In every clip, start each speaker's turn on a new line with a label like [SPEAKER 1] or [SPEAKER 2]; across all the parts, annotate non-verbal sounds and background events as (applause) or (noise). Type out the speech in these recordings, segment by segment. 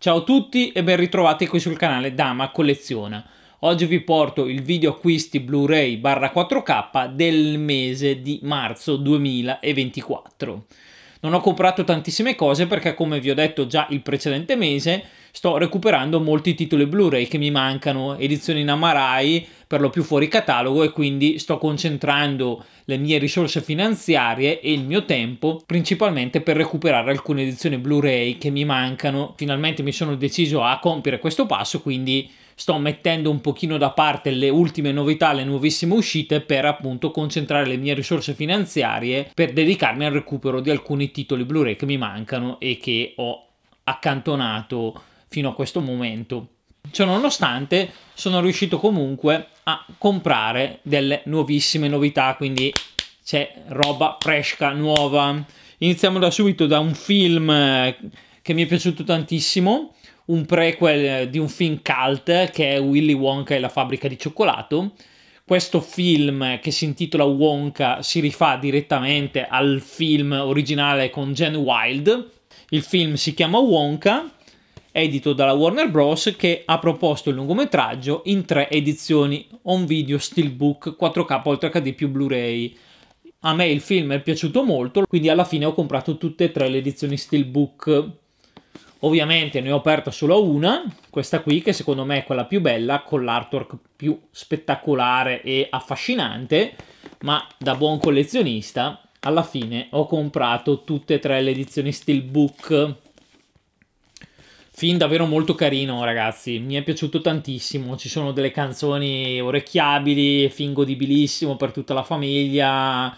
[SPEAKER 1] Ciao a tutti e ben ritrovati qui sul canale Dama Colleziona. Oggi vi porto il video acquisti Blu-ray barra 4K del mese di marzo 2024. Non ho comprato tantissime cose perché, come vi ho detto già il precedente mese, sto recuperando molti titoli Blu-ray che mi mancano, edizioni in Amarai, per lo più fuori catalogo e quindi sto concentrando le mie risorse finanziarie e il mio tempo principalmente per recuperare alcune edizioni Blu-ray che mi mancano. Finalmente mi sono deciso a compiere questo passo, quindi sto mettendo un pochino da parte le ultime novità, le nuovissime uscite per appunto concentrare le mie risorse finanziarie per dedicarmi al recupero di alcuni titoli Blu-ray che mi mancano e che ho accantonato fino a questo momento. Ciononostante sono riuscito comunque a comprare delle nuovissime novità, quindi c'è roba fresca, nuova. Iniziamo da subito da un film eh, che mi è piaciuto tantissimo, un prequel di un film cult che è Willy Wonka e la fabbrica di cioccolato. Questo film che si intitola Wonka si rifà direttamente al film originale con Jen Wild. Il film si chiama Wonka, edito dalla Warner Bros. che ha proposto il lungometraggio in tre edizioni, on video, steelbook, 4K, oltre HD più Blu-ray. A me il film è piaciuto molto, quindi alla fine ho comprato tutte e tre le edizioni steelbook Ovviamente ne ho aperta solo una, questa qui che secondo me è quella più bella, con l'artwork più spettacolare e affascinante, ma da buon collezionista alla fine ho comprato tutte e tre le edizioni Steelbook. Fin davvero molto carino ragazzi, mi è piaciuto tantissimo, ci sono delle canzoni orecchiabili, film godibilissimo per tutta la famiglia,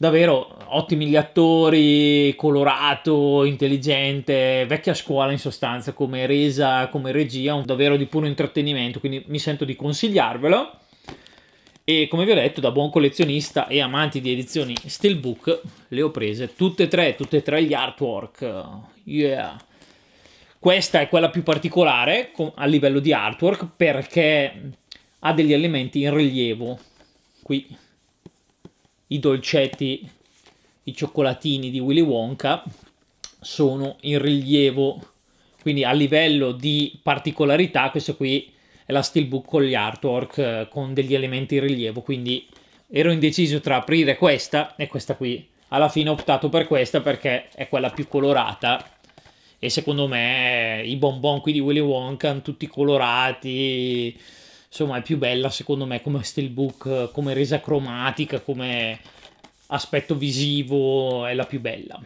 [SPEAKER 1] davvero ottimi gli attori, colorato, intelligente, vecchia scuola in sostanza, come resa, come regia, un davvero di puro intrattenimento, quindi mi sento di consigliarvelo. E come vi ho detto, da buon collezionista e amante di edizioni Steelbook, le ho prese tutte e tre, tutte e tre gli artwork. Yeah! Questa è quella più particolare a livello di artwork perché ha degli elementi in rilievo. Qui i dolcetti, i cioccolatini di Willy Wonka sono in rilievo, quindi a livello di particolarità questo qui è la steelbook con gli artwork eh, con degli elementi in rilievo, quindi ero indeciso tra aprire questa e questa qui. Alla fine ho optato per questa perché è quella più colorata e secondo me i bonbon qui di Willy Wonka tutti colorati, insomma è più bella secondo me come steelbook, come resa cromatica, come aspetto visivo, è la più bella.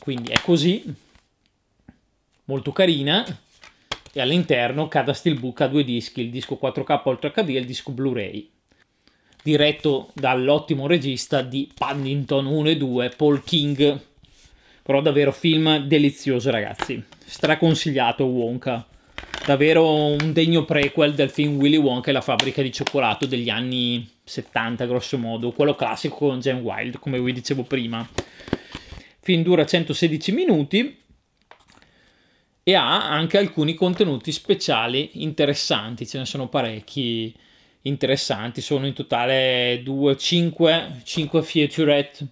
[SPEAKER 1] Quindi è così, molto carina, e all'interno cada steelbook ha due dischi, il disco 4K Ultra HD e il disco Blu-ray, diretto dall'ottimo regista di Paddington 1 e 2, Paul King, però davvero film delizioso ragazzi, straconsigliato Wonka davvero un degno prequel del film Willy Wonka e la fabbrica di cioccolato degli anni 70 grosso modo, quello classico con Jane Wild come vi dicevo prima. Film dura 116 minuti e ha anche alcuni contenuti speciali interessanti, ce ne sono parecchi interessanti, sono in totale 2, 5, 5 featurette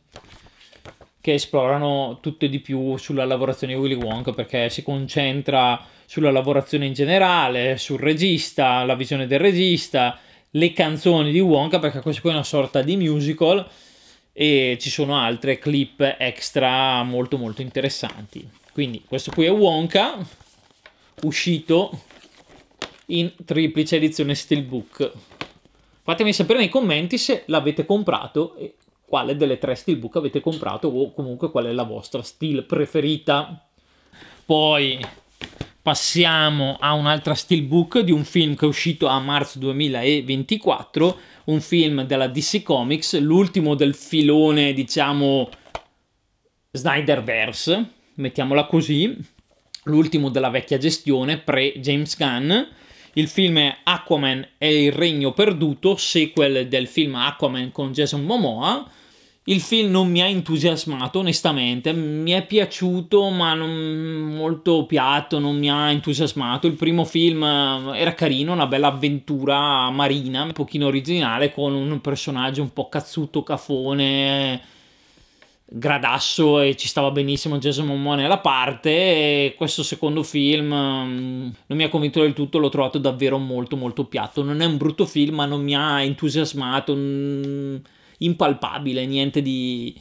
[SPEAKER 1] che esplorano tutto e di più sulla lavorazione di Willy Wonka perché si concentra sulla lavorazione in generale, sul regista, la visione del regista, le canzoni di Wonka, perché questo qui è una sorta di musical e ci sono altre clip extra molto molto interessanti. Quindi questo qui è Wonka, uscito in triplice edizione steelbook. Fatemi sapere nei commenti se l'avete comprato e quale delle tre steelbook avete comprato o comunque qual è la vostra steel preferita. Poi passiamo a un'altra steelbook di un film che è uscito a marzo 2024, un film della DC Comics, l'ultimo del filone, diciamo, Snyderverse, mettiamola così, l'ultimo della vecchia gestione pre-James Gunn. Il film è Aquaman e il regno perduto, sequel del film Aquaman con Jason Momoa il film non mi ha entusiasmato, onestamente, mi è piaciuto, ma non molto piatto, non mi ha entusiasmato. Il primo film eh, era carino, una bella avventura marina, un pochino originale, con un personaggio un po' cazzuto, cafone, gradasso e ci stava benissimo Jason Momoa nella parte e questo secondo film mm, non mi ha convinto del tutto, l'ho trovato davvero molto molto piatto. Non è un brutto film, ma non mi ha entusiasmato mm, impalpabile, niente di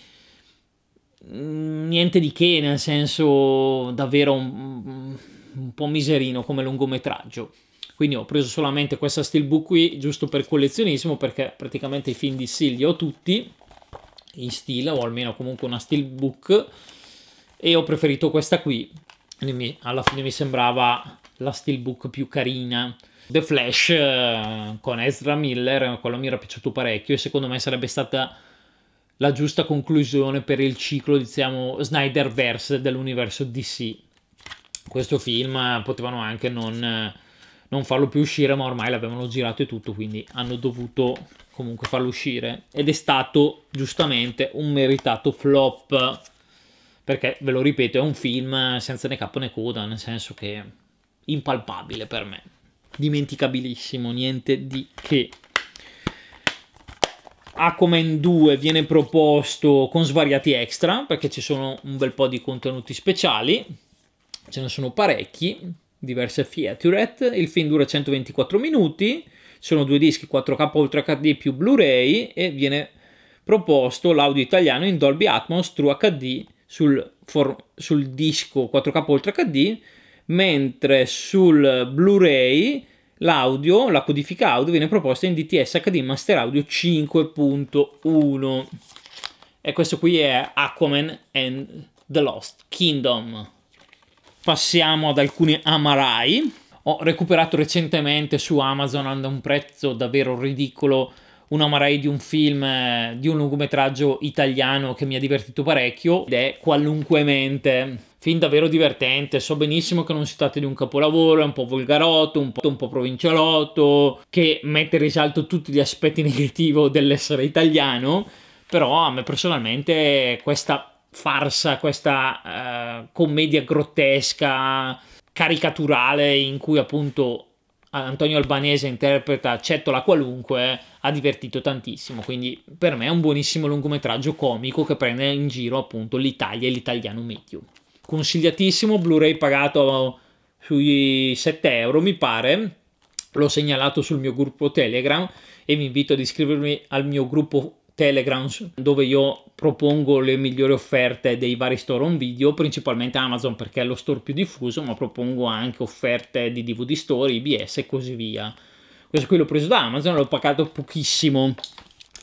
[SPEAKER 1] mm, niente di che, nel senso davvero un, un, po' miserino come lungometraggio. Quindi ho preso solamente questa steelbook qui, giusto per collezionismo, perché praticamente i film di Seal li ho tutti, in stile, o almeno comunque una steelbook, e ho preferito questa qui. Alla fine mi sembrava la steelbook più carina, The Flash eh, con Ezra Miller, quello mi era piaciuto parecchio e secondo me sarebbe stata la giusta conclusione per il ciclo, diciamo, Snyderverse dell'universo DC. Questo film eh, potevano anche non, eh, non farlo più uscire, ma ormai l'avevano girato e tutto, quindi hanno dovuto comunque farlo uscire. Ed è stato giustamente un meritato flop, perché ve lo ripeto, è un film senza né capo né coda, nel senso che impalpabile per me dimenticabilissimo, niente di che. Aquaman 2 viene proposto con svariati extra perché ci sono un bel po' di contenuti speciali, ce ne sono parecchi, diverse featurette, il film dura 124 minuti, sono due dischi 4K Ultra HD più Blu-ray e viene proposto l'audio italiano in Dolby Atmos True HD sul, for- sul disco 4K Ultra HD mentre sul Blu-ray l'audio, la codifica audio viene proposta in DTS HD Master Audio 5.1 e questo qui è Aquaman and the Lost Kingdom. Passiamo ad alcuni Amarai. Ho recuperato recentemente su Amazon a un prezzo davvero ridicolo un Amarai di un film, eh, di un lungometraggio italiano che mi ha divertito parecchio ed è Qualunque Mente film davvero divertente. So benissimo che non si tratta di un capolavoro, è un po' volgarotto, un po', un po provincialotto, che mette in risalto tutti gli aspetti (laughs) negativi dell'essere italiano. Però a me personalmente questa farsa, questa eh, commedia grottesca, caricaturale, in cui appunto Antonio Albanese interpreta Cettola qualunque, ha divertito tantissimo. Quindi per me è un buonissimo lungometraggio comico che prende in giro appunto l'Italia e l'italiano medio consigliatissimo, Blu-ray pagato sui 7 euro mi pare, l'ho segnalato sul mio gruppo Telegram e vi invito ad iscrivervi al mio gruppo Telegram dove io propongo le migliori offerte dei vari store on video, principalmente Amazon perché è lo store più diffuso, ma propongo anche offerte di DVD store, IBS e così via. Questo qui l'ho preso da Amazon, l'ho pagato pochissimo.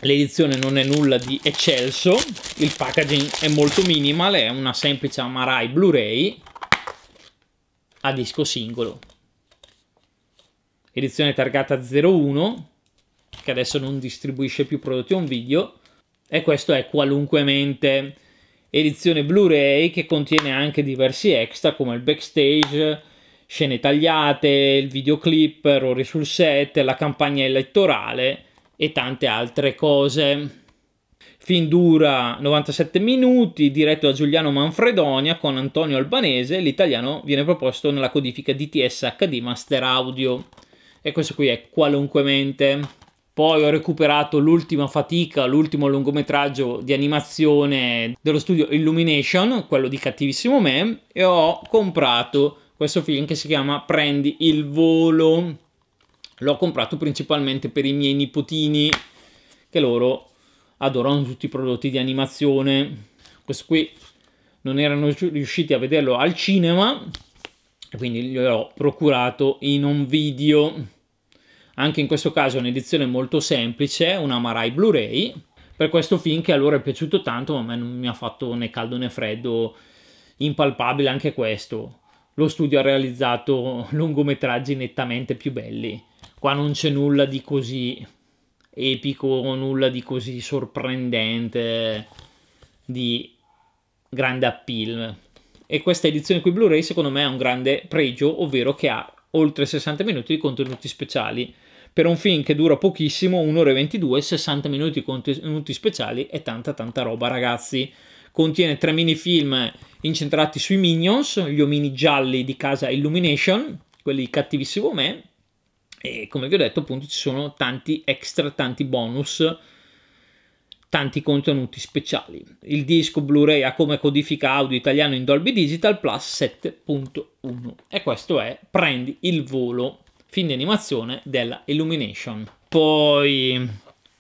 [SPEAKER 1] L'edizione non è nulla di eccelso, il packaging è molto minimal, è una semplice Amarai Blu-ray a disco singolo. Edizione targata 01, che adesso non distribuisce più prodotti on video, e questo è qualunquemente edizione Blu-ray che contiene anche diversi extra come il backstage, scene tagliate, il videoclip, errori sul set, la campagna elettorale e tante altre cose. Film dura 97 minuti, diretto da Giuliano Manfredonia con Antonio Albanese, l'italiano viene proposto nella codifica DTS HD Master Audio. E questo qui è Qualunque Mente. Poi ho recuperato l'ultima fatica, l'ultimo lungometraggio di animazione dello studio Illumination, quello di Cattivissimo Me, e ho comprato questo film che si chiama Prendi il volo L'ho comprato principalmente per i miei nipotini, che loro adorano tutti i prodotti di animazione. Questo qui non erano riusciti a vederlo al cinema, quindi gliel'ho procurato in un video. Anche in questo caso è un'edizione molto semplice, una Marai Blu-ray, per questo film che a loro è piaciuto tanto, ma a me non mi ha fatto né caldo né freddo, impalpabile anche questo. Lo studio ha realizzato (laughs) lungometraggi nettamente più belli. Qua non c'è nulla di così epico, nulla di così sorprendente, di grande appeal. E questa edizione qui Blu-ray secondo me ha un grande pregio, ovvero che ha oltre 60 minuti di contenuti speciali. Per un film che dura pochissimo, 1 ora e 22, 60 minuti di contenuti speciali e tanta tanta roba ragazzi. Contiene tre mini film incentrati sui Minions, gli omini gialli di casa Illumination, quelli cattivissimo me, e come vi ho detto, appunto, ci sono tanti extra, tanti bonus, tanti contenuti speciali. Il disco Blu-ray ha come codifica audio italiano in Dolby Digital Plus 7.1 e questo è Prendi il volo, fin di animazione della Illumination. Poi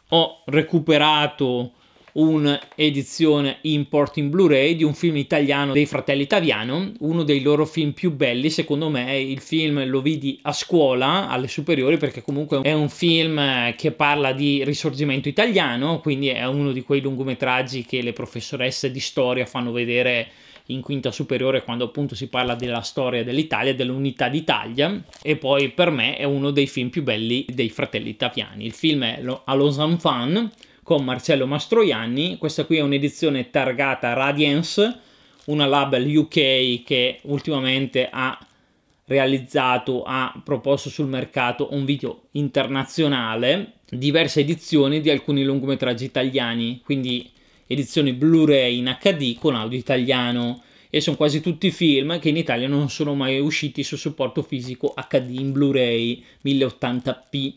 [SPEAKER 1] ho recuperato un'edizione import in Blu-ray di un film italiano dei fratelli Taviano, uno dei loro film più belli, secondo me il film lo vidi a scuola, alle superiori, perché comunque è un film che parla di risorgimento italiano, quindi è uno di quei lungometraggi che le professoresse di storia fanno vedere in quinta superiore quando appunto si parla della storia dell'Italia, dell'unità d'Italia e poi per me è uno dei film più belli dei fratelli Taviani. Il film è Lo- A Los Enfants con Marcello Mastroianni. Questa qui è un'edizione targata Radiance, una label UK che ultimamente ha realizzato, ha proposto sul mercato un video internazionale, diverse edizioni di alcuni lungometraggi italiani, quindi edizioni Blu-ray in HD con audio italiano e sono quasi tutti film che in Italia non sono mai usciti su supporto fisico HD in Blu-ray 1080p.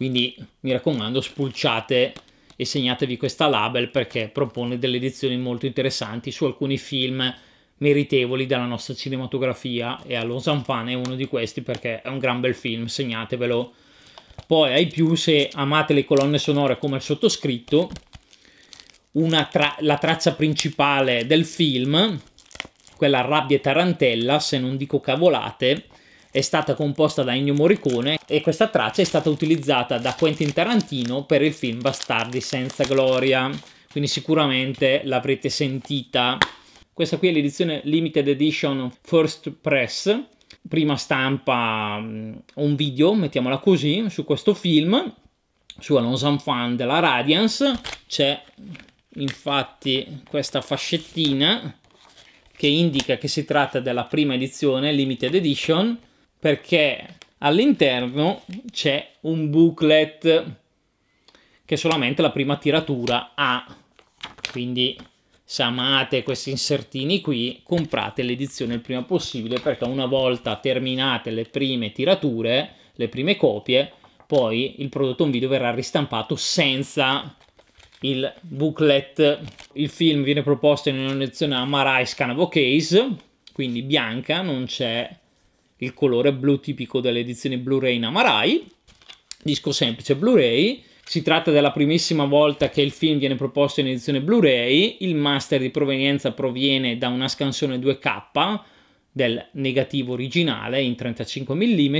[SPEAKER 1] Quindi mi raccomando, spulciate e segnatevi questa label perché propone delle edizioni molto interessanti su alcuni film meritevoli della nostra cinematografia e Allo Zampane è uno di questi perché è un gran bel film, segnatevelo. Poi ai più se amate le colonne sonore come il sottoscritto, tra la traccia principale del film, quella Rabbia e Tarantella, se non dico cavolate, è stata composta da Ennio Morricone e questa traccia è stata utilizzata da Quentin Tarantino per il film Bastardi senza gloria, quindi sicuramente l'avrete sentita. Questa qui è l'edizione limited edition first press, prima stampa mm, un video, mettiamola così, su questo film, su Alonso Fan della Radiance, c'è infatti questa fascettina che indica che si tratta della prima edizione limited edition perché all'interno c'è un booklet che solamente la prima tiratura ha. Quindi se amate questi insertini qui, comprate l'edizione il prima possibile perché una volta terminate le prime tirature, le prime copie, poi il prodotto in video verrà ristampato senza il booklet. Il film viene proposto in una edizione Amarai Scanavo Case, quindi bianca, non c'è il colore blu tipico delle edizioni Blu-ray in Amarai, disco semplice Blu-ray, si tratta della primissima volta che il film viene proposto in edizione Blu-ray, il master di provenienza proviene da una scansione 2K del negativo originale in 35 mm,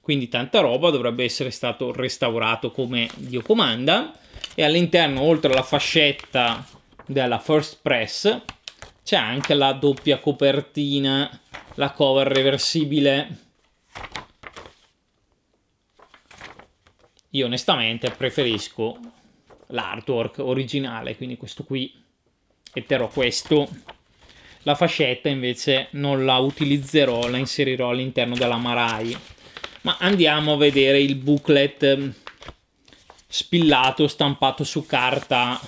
[SPEAKER 1] quindi tanta roba, dovrebbe essere stato restaurato come Dio comanda, e all'interno oltre alla fascetta della First Press c'è anche la doppia copertina, la cover reversibile. Io onestamente preferisco l'artwork originale, quindi questo qui, e questo. La fascetta invece non la utilizzerò, la inserirò all'interno della Marai. Ma andiamo a vedere il booklet ehm, spillato, stampato su carta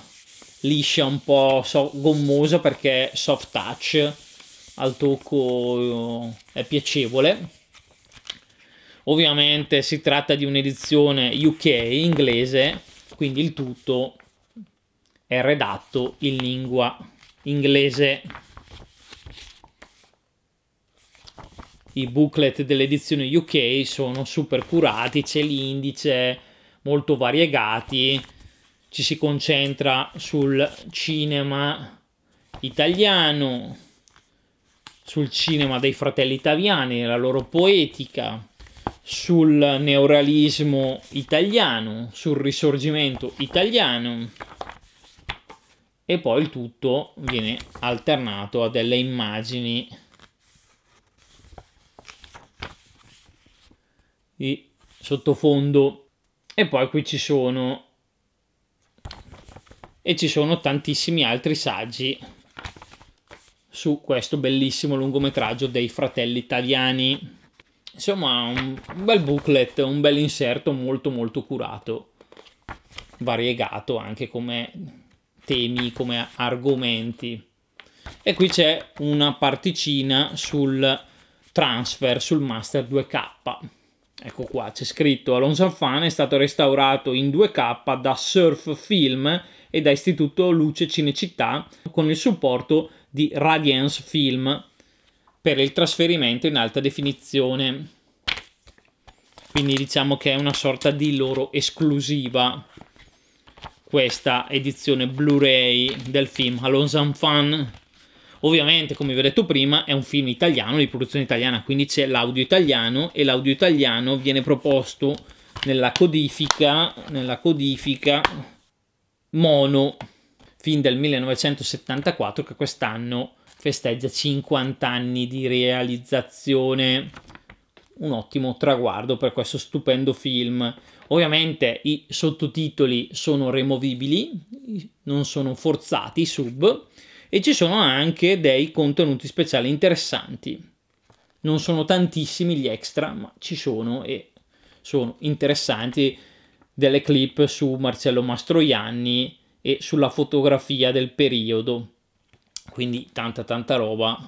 [SPEAKER 1] liscia un po' so, gommosa perché soft touch al tocco eh, è piacevole ovviamente si tratta di un'edizione UK inglese quindi il tutto è redatto in lingua inglese i booklet dell'edizione UK sono super curati c'è l'indice molto variegati ci si concentra sul cinema italiano, sul cinema dei fratelli italiani, la loro poetica, sul neorealismo italiano, sul risorgimento italiano e poi il tutto viene alternato a delle immagini di sottofondo e poi qui ci sono e ci sono tantissimi altri saggi su questo bellissimo lungometraggio dei fratelli italiani. Insomma, un bel booklet, un bel inserto molto molto curato, variegato anche come temi, come argomenti. E qui c'è una particina sul transfer, sul Master 2K. Ecco qua, c'è scritto Alonso Anfana è stato restaurato in 2K da Surf Film e da Istituto Luce Cinecittà con il supporto di Radiance Film per il trasferimento in alta definizione. Quindi diciamo che è una sorta di loro esclusiva questa edizione Blu-ray del film Alone Fan. Ovviamente, come vi ho detto prima, è un film italiano, di produzione italiana, quindi c'è l'audio italiano e l'audio italiano viene proposto nella codifica, nella codifica mono fin dal 1974 che quest'anno festeggia 50 anni di realizzazione. Un ottimo traguardo per questo stupendo film. Ovviamente i sottotitoli sono removibili, non sono forzati, sub, e ci sono anche dei contenuti speciali interessanti. Non sono tantissimi gli extra, ma ci sono e sono interessanti delle clip su Marcello Mastroianni e sulla fotografia del periodo. Quindi tanta tanta roba.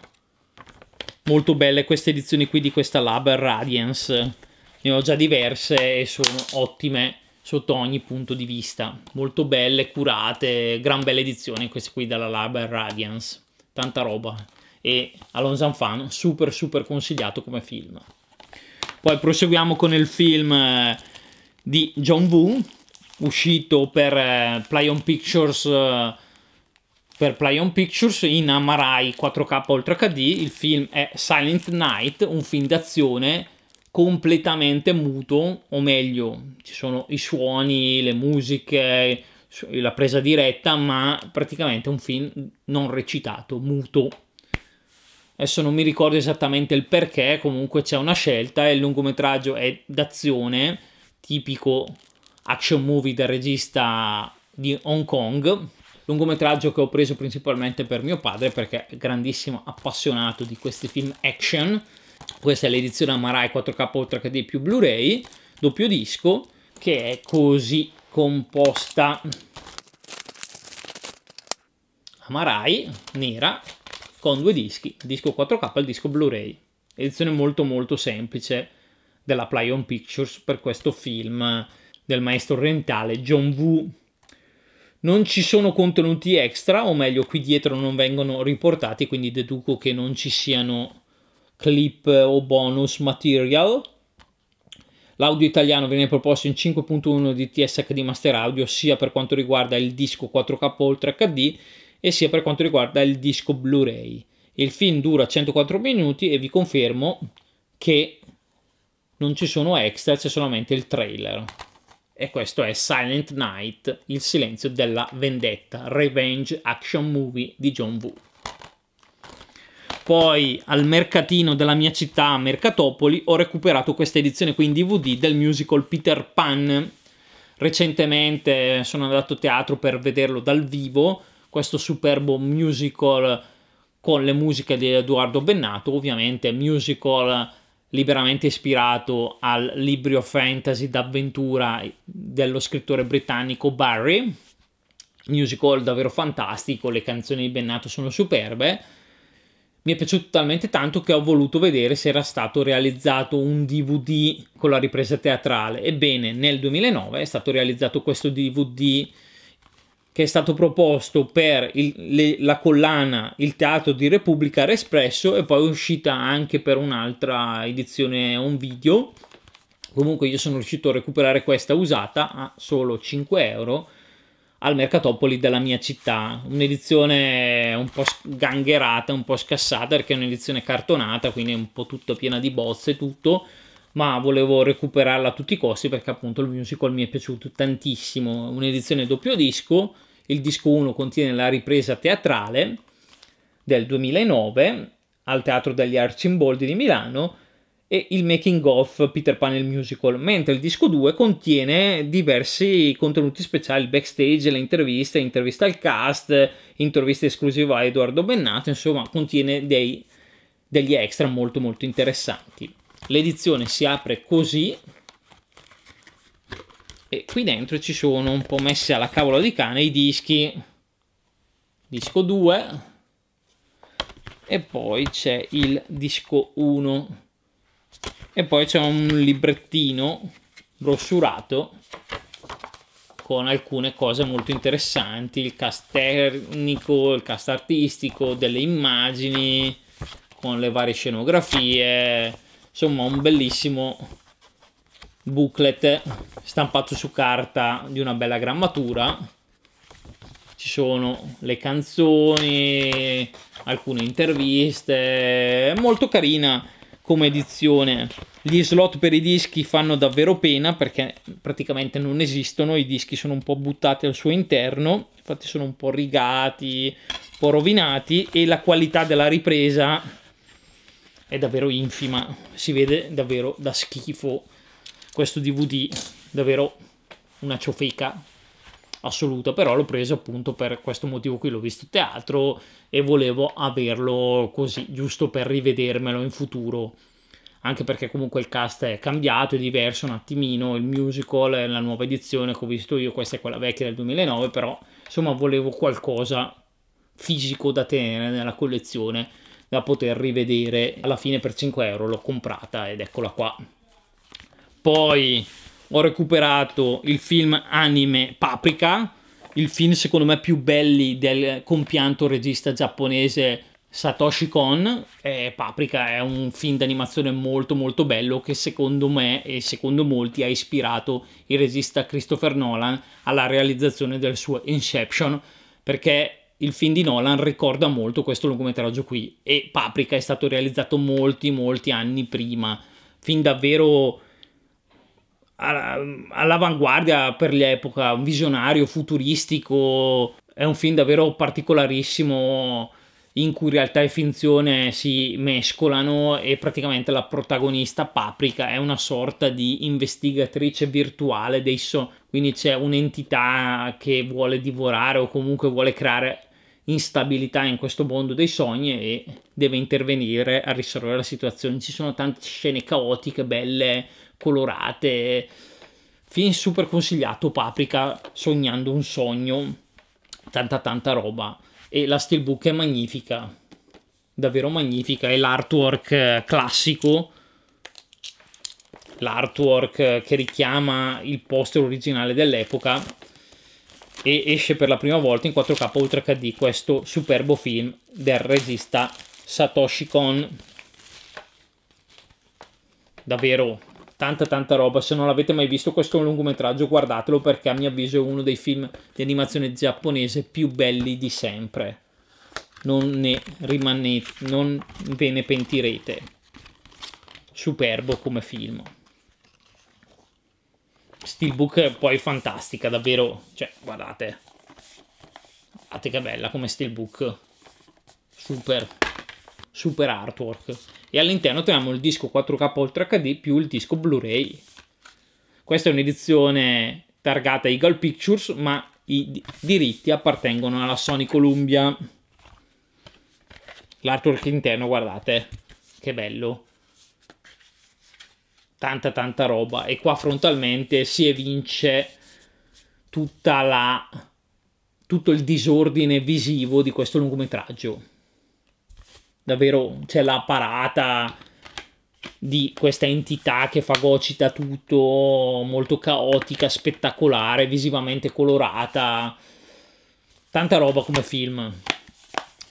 [SPEAKER 1] Molto belle queste edizioni qui di questa Lab Radiance. Ne ho già diverse e sono ottime sotto ogni punto di vista. Molto belle, curate, gran belle edizioni queste qui della Lab Radiance. Tanta roba. E Alonso Fan, super super consigliato come film. Poi proseguiamo con il film eh, di John Woo, uscito per eh, Plyon Pictures eh, per Plyon Pictures in Amarai 4K Ultra HD. Il film è Silent Night, un film d'azione completamente muto, o meglio, ci sono i suoni, le musiche, la presa diretta, ma praticamente un film non recitato, muto. Adesso non mi ricordo esattamente il perché, comunque c'è una scelta e il lungometraggio è d'azione tipico action movie del regista di Hong Kong, lungometraggio che ho preso principalmente per mio padre perché è grandissimo appassionato di questi film action. Questa è l'edizione Amarai 4K oltre HD più Blu-ray, doppio disco, che è così composta. Amarai nera con due dischi, il disco 4K e il disco Blu-ray. Edizione molto molto semplice, della Plyon Pictures per questo film del maestro orientale John Woo. Non ci sono contenuti extra, o meglio, qui dietro non vengono riportati, quindi deduco che non ci siano clip o bonus material. L'audio italiano viene proposto in 5.1 di TSHD Master Audio, sia per quanto riguarda il disco 4K oltre HD e sia per quanto riguarda il disco Blu-ray. Il film dura 104 minuti e vi confermo che non ci sono extra, c'è solamente il trailer. E questo è Silent Night, il silenzio della vendetta, revenge action movie di John Woo. Poi al mercatino della mia città, Mercatopoli, ho recuperato questa edizione qui in DVD del musical Peter Pan. Recentemente sono andato a teatro per vederlo dal vivo, questo superbo musical con le musiche di Edoardo Bennato, ovviamente musical liberamente ispirato al libro fantasy d'avventura dello scrittore britannico Barry, musical davvero fantastico, le canzoni di Bennato sono superbe. Mi è piaciuto talmente tanto che ho voluto vedere se era stato realizzato un DVD con la ripresa teatrale. Ebbene, nel 2009 è stato realizzato questo DVD che è stato proposto per il, le, la collana Il Teatro di Repubblica Respresso e poi è uscita anche per un'altra edizione un video. Comunque io sono riuscito a recuperare questa usata a solo 5 euro al Mercatopoli della mia città. Un'edizione un po' sgangherata, un po' scassata perché è un'edizione cartonata, quindi è un po' tutta piena di bozze e tutto ma volevo recuperarla a tutti i costi perché appunto il musical mi è piaciuto tantissimo. Un'edizione doppio disco il disco 1 contiene la ripresa teatrale del 2009 al Teatro degli Arcimboldi di Milano e il making of Peter Pan il musical, mentre il disco 2 contiene diversi contenuti speciali, backstage, le interviste, interviste al cast, interviste esclusive a Edoardo Bennato, insomma contiene dei, degli extra molto molto interessanti. L'edizione si apre così, e qui dentro ci sono un po' messi alla cavola di cane i dischi disco 2 e poi c'è il disco 1 e poi c'è un librettino brossurato con alcune cose molto interessanti il cast tecnico, il cast artistico, delle immagini con le varie scenografie insomma un bellissimo booklet stampato su carta di una bella grammatura. Ci sono le canzoni, alcune interviste, molto carina come edizione. Gli slot per i dischi fanno davvero pena perché praticamente non esistono, i dischi sono un po' buttati al suo interno, infatti sono un po' rigati, un po' rovinati e la qualità della ripresa è davvero infima, si vede davvero da schifo questo DVD davvero una ciofeca assoluta, però l'ho preso appunto per questo motivo qui, l'ho visto teatro e volevo averlo così, giusto per rivedermelo in futuro, anche perché comunque il cast è cambiato, è diverso un attimino, il musical è la nuova edizione che ho visto io, questa è quella vecchia del 2009, però insomma volevo qualcosa fisico da tenere nella collezione da poter rivedere alla fine per 5 euro l'ho comprata ed eccola qua poi ho recuperato il film anime Paprika, il film secondo me più belli del compianto regista giapponese Satoshi Kon. Eh, Paprika è un film d'animazione molto molto bello che secondo me e secondo molti ha ispirato il regista Christopher Nolan alla realizzazione del suo Inception perché il film di Nolan ricorda molto questo lungometraggio qui e Paprika è stato realizzato molti molti anni prima, fin davvero all'avanguardia per l'epoca, un visionario, futuristico, è un film davvero particolarissimo in cui realtà e finzione si mescolano e praticamente la protagonista Paprika è una sorta di investigatrice virtuale dei sogni, quindi c'è un'entità che vuole divorare o comunque vuole creare instabilità in questo mondo dei sogni e deve intervenire a risolvere la situazione. Ci sono tante scene caotiche, belle, colorate. Film super consigliato, Paprika, Sognando un sogno, tanta tanta roba. E la steelbook è magnifica, davvero magnifica, e l'artwork eh, classico, l'artwork eh, che richiama il poster originale dell'epoca, e esce per la prima volta in 4K Ultra HD questo superbo film del regista Satoshi Kon. Davvero tanta tanta roba. Se non l'avete mai visto questo lungometraggio, guardatelo perché a mio avviso è uno dei film di animazione giapponese più belli di sempre. Non ne rimanete, non ve ne pentirete. Superbo come film. Steelbook è poi fantastica, davvero, cioè, guardate. Guardate che bella come steelbook. Super super artwork e all'interno troviamo il disco 4K Ultra HD più il disco Blu-ray. Questa è un'edizione targata Eagle Pictures, ma i diritti appartengono alla Sony Columbia. L'artwork interno, guardate, che bello. Tanta tanta roba e qua frontalmente si evince tutta la tutto il disordine visivo di questo lungometraggio davvero c'è cioè, la parata di questa entità che fagocita tutto, molto caotica, spettacolare, visivamente colorata, tanta roba come film.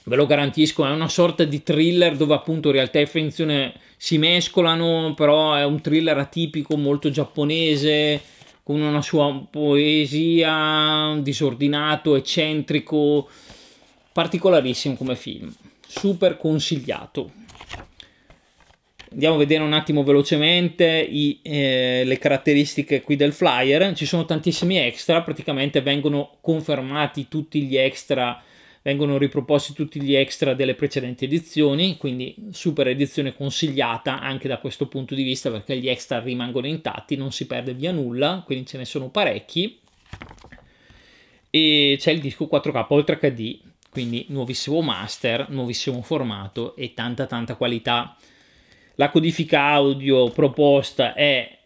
[SPEAKER 1] Ve lo garantisco, è una sorta di thriller dove appunto realtà e finzione si mescolano, però è un thriller atipico, molto giapponese, con una sua poesia, disordinato, eccentrico, particolarissimo come film super consigliato. Andiamo a vedere un attimo velocemente i, eh, le caratteristiche qui del flyer. Ci sono tantissimi extra, praticamente vengono confermati tutti gli extra, vengono riproposti tutti gli extra delle precedenti edizioni, quindi super edizione consigliata anche da questo punto di vista perché gli extra rimangono intatti, non si perde via nulla, quindi ce ne sono parecchi. E c'è il disco 4K oltre HD quindi nuovissimo master, nuovissimo formato e tanta tanta qualità. La codifica audio proposta è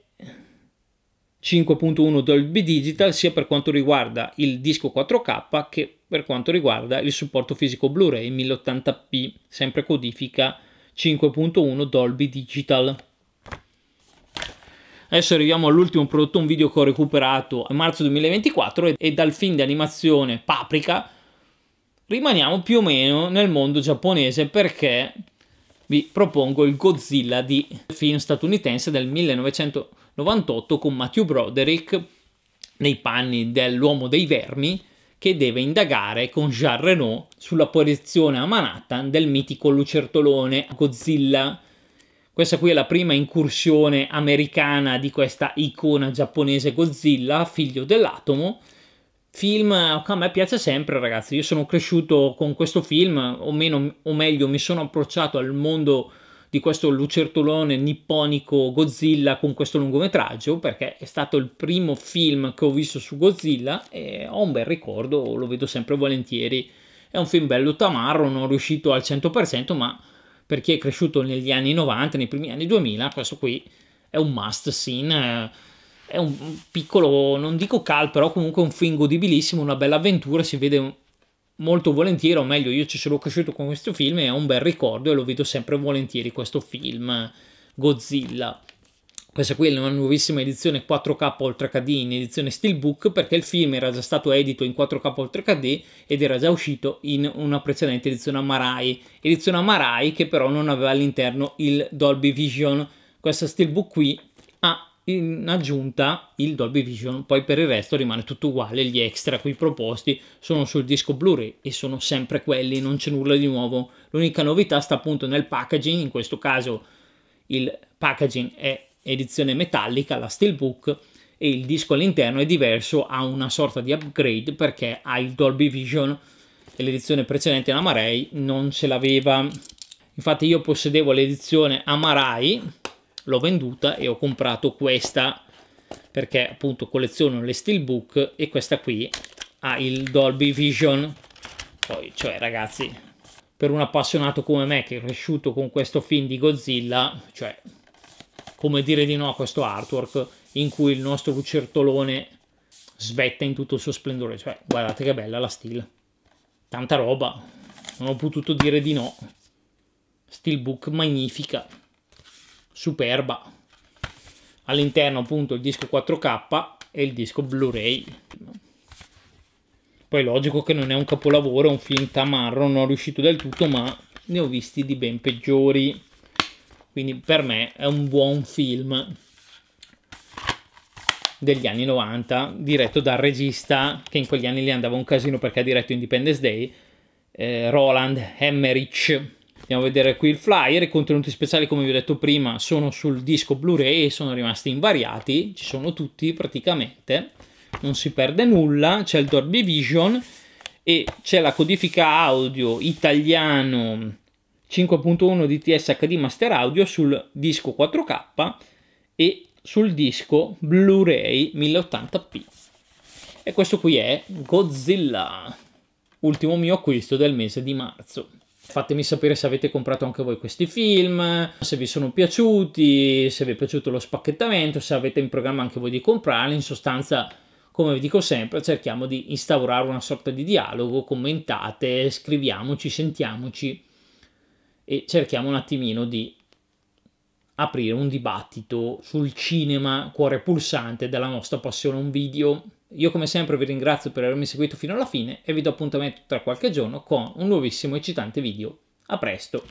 [SPEAKER 1] 5.1 Dolby Digital sia per quanto riguarda il disco 4K che per quanto riguarda il supporto fisico Blu-ray 1080p, sempre codifica 5.1 Dolby Digital. Adesso arriviamo all'ultimo prodotto, un video che ho recuperato a marzo 2024 e dal film di animazione Paprika rimaniamo più o meno nel mondo giapponese perché vi propongo il Godzilla di film statunitense del 1998 con Matthew Broderick nei panni dell'uomo dei vermi che deve indagare con Jean Renault sulla posizione a Manhattan del mitico lucertolone Godzilla. Questa qui è la prima incursione americana di questa icona giapponese Godzilla, figlio dell'atomo, Film, a me piace sempre ragazzi, io sono cresciuto con questo film, o, meno, o meglio mi sono approcciato al mondo di questo lucertolone nipponico Godzilla con questo lungometraggio perché è stato il primo film che ho visto su Godzilla e ho un bel ricordo, lo vedo sempre volentieri. È un film bello tamarro, non riuscito al 100%, ma per chi è cresciuto negli anni 90, nei primi anni 2000, questo qui è un must scene eh, è un piccolo, non dico cal, però comunque un film godibilissimo, una bella avventura, si vede molto volentieri, o meglio io ci sono cresciuto con questo film e è un bel ricordo e lo vedo sempre volentieri questo film, Godzilla. Questa qui è una nuovissima edizione 4K Ultra HD in edizione Steelbook perché il film era già stato edito in 4K Ultra HD ed era già uscito in una precedente edizione Amarai, edizione Amarai che però non aveva all'interno il Dolby Vision. Questa Steelbook qui ha in aggiunta il Dolby Vision, poi per il resto rimane tutto uguale, gli extra qui proposti sono sul disco Blu-ray e sono sempre quelli, non c'è nulla di nuovo. L'unica novità sta appunto nel packaging, in questo caso il packaging è edizione metallica, la Steelbook, e il disco all'interno è diverso, ha una sorta di upgrade perché ha il Dolby Vision e l'edizione precedente in Amarai non ce l'aveva. Infatti io possedevo l'edizione Amarai l'ho venduta e ho comprato questa perché appunto colleziono le steelbook e questa qui ha il Dolby Vision poi cioè ragazzi per un appassionato come me che è cresciuto con questo film di Godzilla cioè come dire di no a questo artwork in cui il nostro lucertolone svetta in tutto il suo splendore cioè guardate che bella la steel tanta roba non ho potuto dire di no steelbook magnifica superba all'interno appunto il disco 4K e il disco Blu-ray poi logico che non è un capolavoro è un film tamarro non ho riuscito del tutto ma ne ho visti di ben peggiori quindi per me è un buon film degli anni 90 diretto dal regista che in quegli anni lì andava un casino perché ha diretto Independence Day eh, Roland Emmerich Andiamo a vedere qui il flyer, i contenuti speciali come vi ho detto prima sono sul disco Blu-ray e sono rimasti invariati, ci sono tutti praticamente, non si perde nulla, c'è il Dolby Vision e c'è la codifica audio italiano 5.1 DTS HD Master Audio sul disco 4K e sul disco Blu-ray 1080p. E questo qui è Godzilla, ultimo mio acquisto del mese di marzo. Fatemi sapere se avete comprato anche voi questi film, se vi sono piaciuti, se vi è piaciuto lo spacchettamento, se avete in programma anche voi di comprarli. In sostanza, come vi dico sempre, cerchiamo di instaurare una sorta di dialogo, commentate, scriviamoci, sentiamoci e cerchiamo un attimino di aprire un dibattito sul cinema cuore pulsante della nostra passione un video io come sempre vi ringrazio per avermi seguito fino alla fine e vi do appuntamento tra qualche giorno con un nuovissimo eccitante video. A presto!